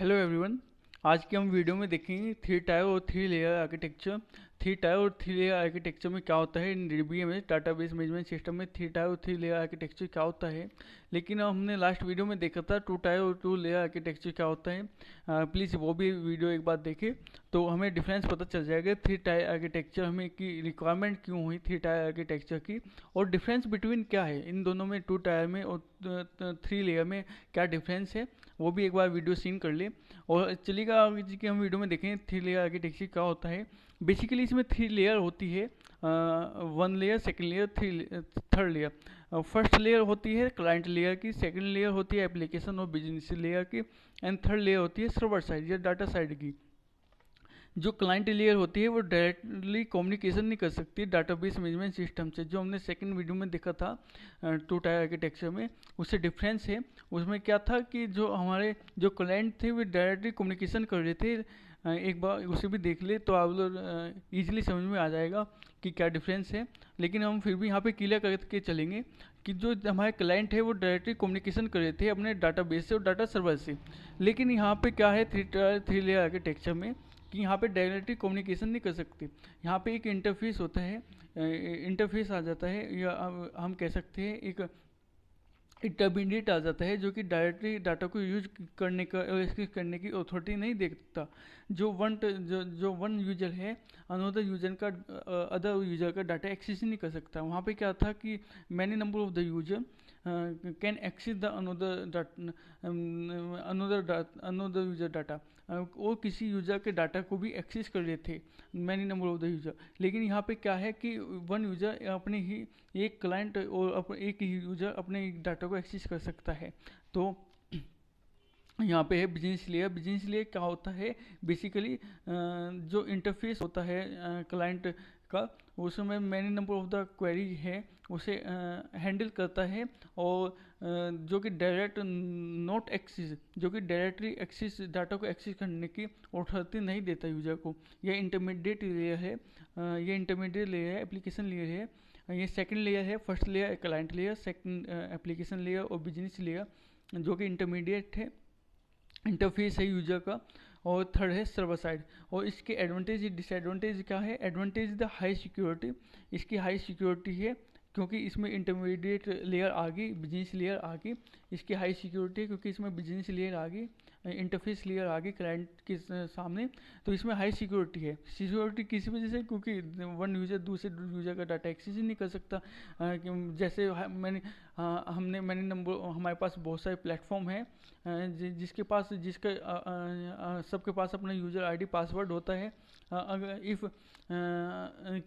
hello everyone आज के हम वीडियो में देखेंगे थ्री टायर और three layer architecture three tier और थ्री लेयर आर्किटेक्चर में क्या होता है डीबीए में डाटा बेस मैनेजमेंट सिस्टम में थ्री टायर और थ्री लेयर आर्किटेक्चर क्या होता है लेकिन हमने लास्ट वीडियो में देखा था टू टायर और टू लेयर आर्किटेक्चर क्या होता है प्लीज़ वो भी वीडियो एक बार देखें तो हमें डिफरेंस पता चल जाएगा थ्री टायर आर्किटेक्चर हमें की रिक्वायरमेंट क्यों हुई थ्री टायर आर्किटेक्चर की और डिफरेंस बिटवीन क्या है इन दोनों में टू टायर में और थ्री लेयर में क्या डिफरेंस है वो भी एक बार वीडियो सीन कर ले और चलिएगा कि हम वीडियो में देखें थ्री लेयर आर्किटेक्चर क्या होता है बेसिकली इसमें थ्री लेयर होती है one layer second layer three third layer first layer होती है क्लाइंट लेयर की सेकेंड लेयर होती है एप्लीकेशन और बिजनेस लेयर की एंड थर्ड लेयर होती है सर्वर साइड या डाटा साइड की जो क्लाइंट लेयर होती है वो डायरेक्टली कम्युनिकेशन नहीं कर सकती डाटाबेस मैनेजमेंट सिस्टम से जो हमने सेकंड वीडियो में देखा था टू टायर आर्किटेक्चर में उससे डिफरेंस है उसमें क्या था कि जो हमारे जो क्लाइंट थे वे डायरेक्टली कम्युनिकेशन कर रहे थे एक बार उसे भी देख ले तो आप लोग ईजिली समझ में आ जाएगा कि क्या डिफरेंस है लेकिन हम फिर भी यहाँ पे क्लियर करके चलेंगे कि जो हमारे क्लाइंट है वो डायरेक्टली कम्युनिकेशन कर रहे थे अपने बेस से और डाटा सर्वर से लेकिन यहाँ पे क्या है थ्री थ्री लेयर आर्किटेक्चर में कि यहाँ पे डायरेक्टली कम्युनिकेशन नहीं कर सकते यहाँ पे एक इंटरफेस होता है इंटरफेस आ जाता है या हम कह सकते हैं एक इंटरमीडिएट आ जाता है जो कि डायरेक्टली डाटा को यूज करने का करने की अथॉरिटी नहीं देखता जो वन जो जो वन यूजर है अनदर यूजर का अदर यूजर का डाटा एक्सेस ही नहीं कर सकता वहाँ पे क्या था कि many number of the user Uh, can access the another data, um, another data, another user data uh, वो किसी यूज़र के डाटा को भी एक्सेस कर रहे थे many number of the user लेकिन यहाँ पे क्या है कि वन यूज़र अपने ही एक क्लाइंट और एक यूज़र अपने डाटा को एक्सेस कर सकता है तो यहाँ पे है बिजनेस लेयर बिजनेस लेयर क्या होता है बेसिकली जो इंटरफेस होता है क्लाइंट का उसमें many number of the query है उसे हैंडल करता है और जो कि डायरेक्ट नोट एक्सिस जो कि डायरेक्टली एक्सेस डाटा को एक्सेस करने की अथॉरिटी नहीं देता यूजर को यह इंटरमीडिएट लेयर है यह इंटरमीडिएट लेयर है एप्लीकेशन लेयर है ये सेकंड लेयर है first layer client layer second application layer और बिजनेस लेयर जो कि इंटरमीडिएट है इंटरफेस है यूजर का और थर्ड है सर्वर साइड और इसके एडवांटेज डिसएडवांटेज क्या है एडवांटेज द हाई सिक्योरिटी इसकी हाई सिक्योरिटी है क्योंकि इसमें इंटरमीडिएट लेयर आ गई बिजनेस लेयर आ गई इसकी हाई सिक्योरिटी है क्योंकि इसमें बिजनेस लेयर आ गई इंटरफेस लेयर आ गई क्लाइंट के सामने तो इसमें हाई सिक्योरिटी है सिक्योरिटी किस वजह से क्योंकि वन यूज़र दूसरे यूज़र का डाटा एक्सेस ही नहीं कर सकता जैसे मैंने हमने मैंने नंबर हमारे पास बहुत सारे प्लेटफॉर्म हैं जिसके पास जिसके सबके पास अपना यूज़र आईडी पासवर्ड होता है अगर इफ़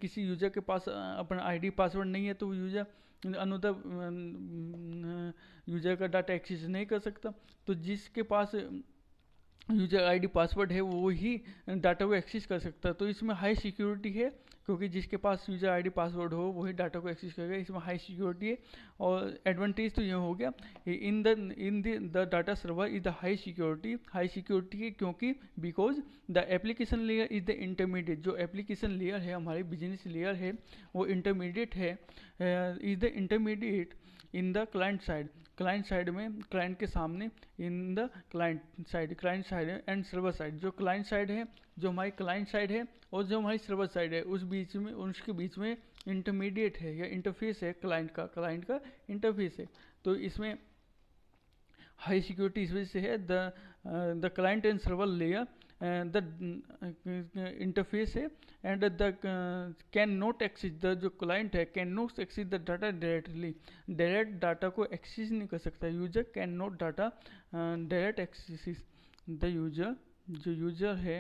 किसी यूज़र के पास अपना आईडी पासवर्ड नहीं है तो यूज़र अनुदा यूजर का डाटा एक्सेस नहीं कर सकता तो जिसके पास यूजर आईडी पासवर्ड है वो ही डाटा को एक्सेस कर सकता है तो इसमें हाई सिक्योरिटी है क्योंकि जिसके पास यूजर आईडी पासवर्ड हो वही डाटा को एक्सेस करेगा इसमें हाई सिक्योरिटी है और एडवांटेज तो ये हो गया in the in the data server is the high security high security है क्योंकि because the application layer is the intermediate जो एप्लीकेशन लेयर है हमारी बिजनेस लेयर है वो इंटरमीडिएट है is the intermediate in the client side client side में client के सामने in the client side client side and server side जो क्लाइंट साइड है जो हमारी क्लाइंट साइड है और जो हमारी सर्वर साइड है उस बीच में उसके बीच में इंटरमीडिएट है या इंटरफेस है क्लाइंट का क्लाइंट का इंटरफेस है तो इसमें हाई सिक्योरिटी इस वजह से है the the client and server layer the interface uh, है and the can not access the जो क्लाइंट है can not access the data directly direct data को एक्सेस नहीं कर सकता user can not data direct access the user जो user है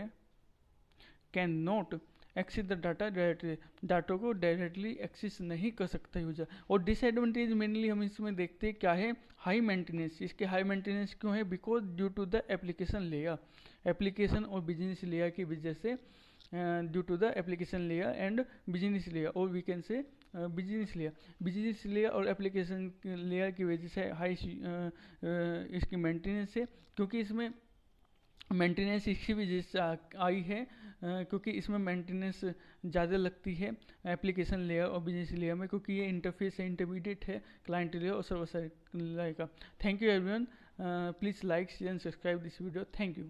can not access the data directly data को directly access नहीं कर सकता यूज़र और डिसएडवांटेज मेनली हम इसमें देखते हैं क्या है हाई मेंटेनेंस इसके हाई मेंटेनेंस क्यों है because due to the application layer application और बिजनेस लेयर की वजह से due to the application layer and business layer और we can say business layer business layer और एप्लीकेशन लेयर की वजह से हाई इसकी मेंटेनेंस है क्योंकि इसमें मेंटेनेंस इसकी वजह से आई है क्योंकि इसमें मेंटेनेंस ज़्यादा लगती है एप्लीकेशन लेयर और बिजनेस लेयर में क्योंकि ये इंटरफेस है इंटरमीडिएट है क्लाइंट लेयर और सर्वर साइड का thank you everyone please like share and subscribe this video thank you